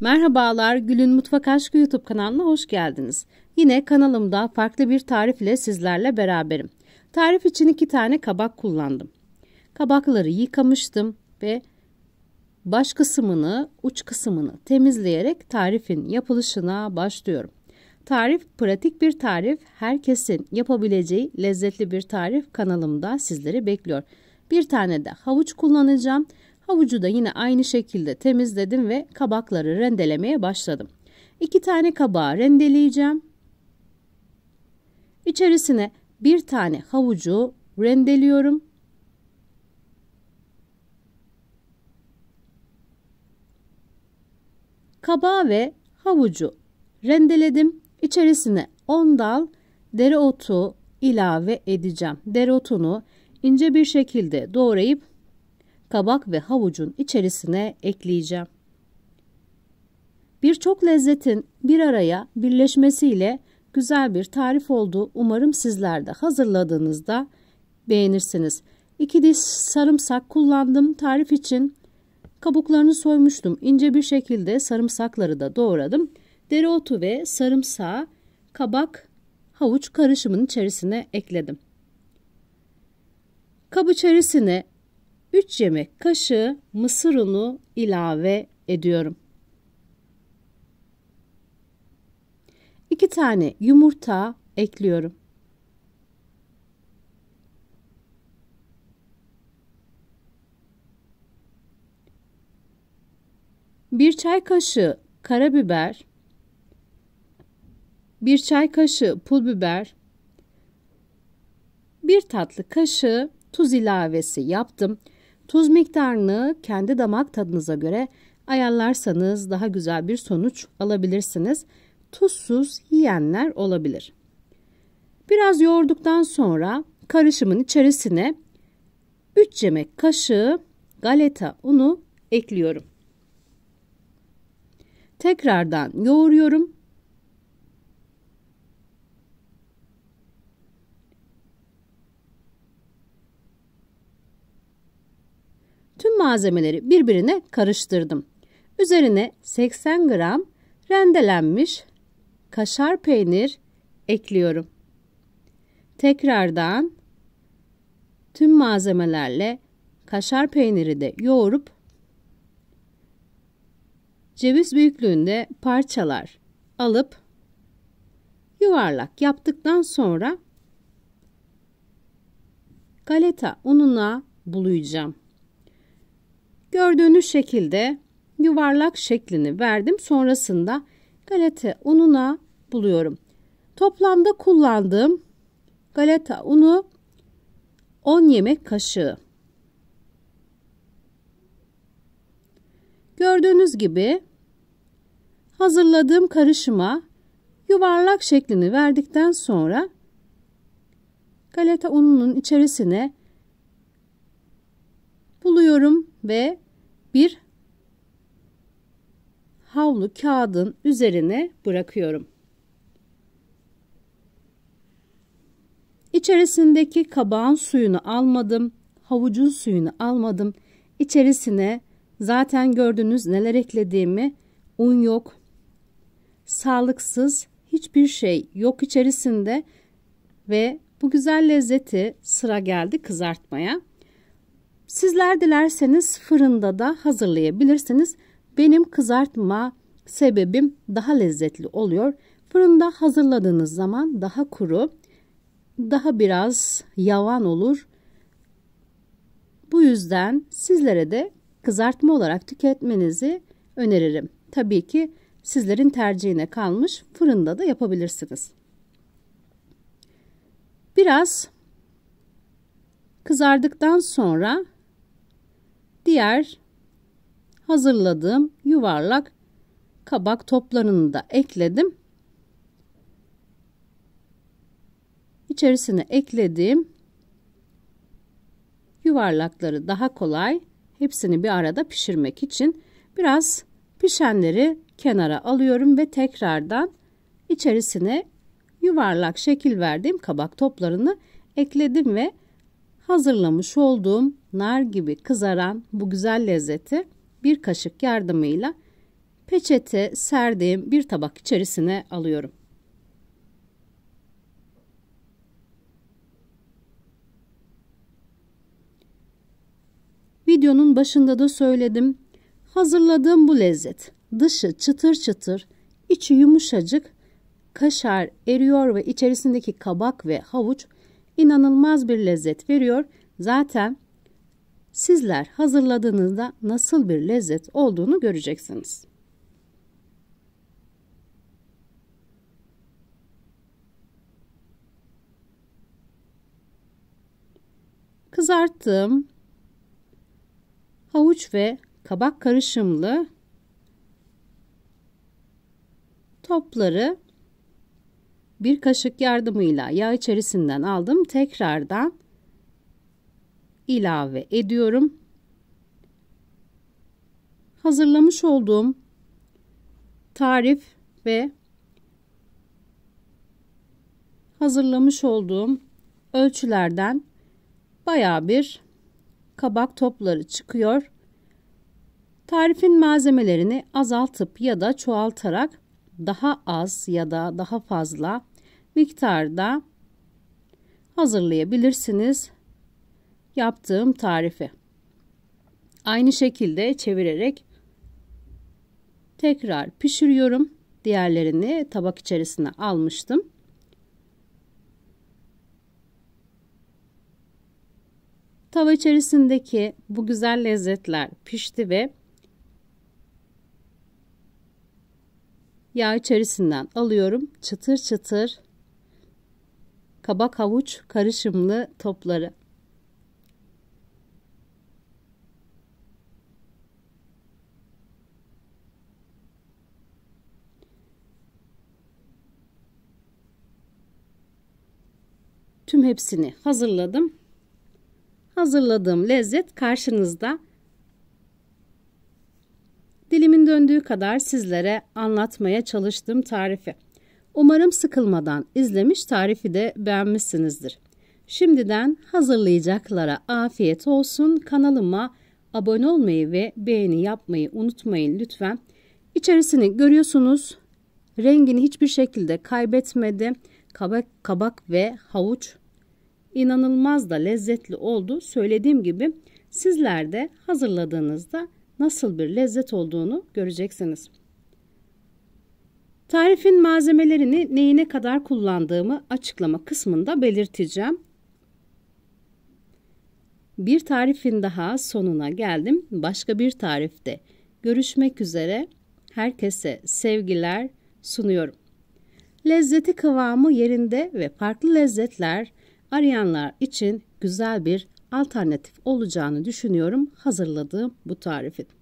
Merhabalar, Gül'ün Mutfak Aşkı YouTube kanalına hoş geldiniz. Yine kanalımda farklı bir tarif ile sizlerle beraberim. Tarif için iki tane kabak kullandım. Kabakları yıkamıştım ve baş kısmını, uç kısmını temizleyerek tarifin yapılışına başlıyorum. Tarif pratik bir tarif, herkesin yapabileceği lezzetli bir tarif kanalımda sizleri bekliyor. Bir tane de havuç kullanacağım. Havucu da yine aynı şekilde temizledim ve kabakları rendelemeye başladım. İki tane kabağı rendeleyeceğim. İçerisine bir tane havucu rendeliyorum. Kabağı ve havucu rendeledim. İçerisine 10 dal dereotu ilave edeceğim. Dereotunu ince bir şekilde doğrayıp kabak ve havucun içerisine ekleyeceğim. Birçok lezzetin bir araya birleşmesiyle güzel bir tarif oldu. Umarım sizler de hazırladığınızda beğenirsiniz. İki diş sarımsak kullandım tarif için. Kabuklarını soymuştum. İnce bir şekilde sarımsakları da doğradım. Dereotu ve sarımsağı kabak havuç karışımının içerisine ekledim. Kab içerisine 3 yemek kaşığı mısır unu ilave ediyorum. 2 tane yumurta ekliyorum. Bir çay kaşığı karabiber, bir çay kaşığı pul biber, bir tatlı kaşığı tuz ilavesi yaptım. Tuz miktarını kendi damak tadınıza göre ayarlarsanız daha güzel bir sonuç alabilirsiniz. Tuzsuz yiyenler olabilir. Biraz yoğurduktan sonra karışımın içerisine 3 yemek kaşığı galeta unu ekliyorum. Tekrardan yoğuruyorum malzemeleri birbirine karıştırdım. Üzerine 80 gram rendelenmiş kaşar peynir ekliyorum. Tekrardan tüm malzemelerle kaşar peyniri de yoğurup ceviz büyüklüğünde parçalar alıp yuvarlak yaptıktan sonra galeta ununa bulayacağım. Gördüğünüz şekilde yuvarlak şeklini verdim. Sonrasında galeta ununa buluyorum. Toplamda kullandığım galeta unu 10 yemek kaşığı. Gördüğünüz gibi hazırladığım karışıma yuvarlak şeklini verdikten sonra galeta ununun içerisine buluyorum ve bir havlu kağıdın üzerine bırakıyorum. İçerisindeki kabağın suyunu almadım, havucun suyunu almadım. İçerisine zaten gördünüz neler eklediğimi. Un yok, sağlıksız hiçbir şey yok içerisinde ve bu güzel lezzeti sıra geldi kızartmaya. Sizler dilerseniz fırında da hazırlayabilirsiniz. Benim kızartma sebebim daha lezzetli oluyor. Fırında hazırladığınız zaman daha kuru, daha biraz yavan olur. Bu yüzden sizlere de kızartma olarak tüketmenizi öneririm. Tabii ki sizlerin tercihine kalmış fırında da yapabilirsiniz. Biraz kızardıktan sonra Diğer hazırladığım yuvarlak kabak toplarını da ekledim. İçerisine eklediğim yuvarlakları daha kolay hepsini bir arada pişirmek için biraz pişenleri kenara alıyorum ve tekrardan içerisine yuvarlak şekil verdiğim kabak toplarını ekledim ve hazırlamış olduğum nar gibi kızaran bu güzel lezzeti bir kaşık yardımıyla peçete serdiğim bir tabak içerisine alıyorum. Videonun başında da söyledim. Hazırladığım bu lezzet dışı çıtır çıtır, içi yumuşacık, kaşar eriyor ve içerisindeki kabak ve havuç inanılmaz bir lezzet veriyor. Zaten sizler hazırladığınızda nasıl bir lezzet olduğunu göreceksiniz. Kızarttığım havuç ve kabak karışımlı topları bir kaşık yardımıyla yağ içerisinden aldım. Tekrardan ilave ediyorum. Hazırlamış olduğum tarif ve hazırlamış olduğum ölçülerden baya bir kabak topları çıkıyor. Tarifin malzemelerini azaltıp ya da çoğaltarak daha az ya da daha fazla miktarda hazırlayabilirsiniz yaptığım tarifi. Aynı şekilde çevirerek tekrar pişiriyorum. Diğerlerini tabak içerisine almıştım. Tava içerisindeki bu güzel lezzetler pişti ve Yağ içerisinden alıyorum. Çıtır çıtır kabak havuç karışımlı topları. Tüm hepsini hazırladım. Hazırladığım lezzet karşınızda. Dilimin döndüğü kadar sizlere anlatmaya çalıştığım tarifi. Umarım sıkılmadan izlemiş tarifi de beğenmişsinizdir. Şimdiden hazırlayacaklara afiyet olsun. Kanalıma abone olmayı ve beğeni yapmayı unutmayın lütfen. İçerisini görüyorsunuz. Rengini hiçbir şekilde kaybetmedi. Kabak, kabak ve havuç inanılmaz da lezzetli oldu. Söylediğim gibi sizler de hazırladığınızda nasıl bir lezzet olduğunu göreceksiniz. Tarifin malzemelerini neyine kadar kullandığımı açıklama kısmında belirteceğim. Bir tarifin daha sonuna geldim. Başka bir tarifte görüşmek üzere. Herkese sevgiler sunuyorum. Lezzeti kıvamı yerinde ve farklı lezzetler arayanlar için güzel bir alternatif olacağını düşünüyorum hazırladığım bu tarifin.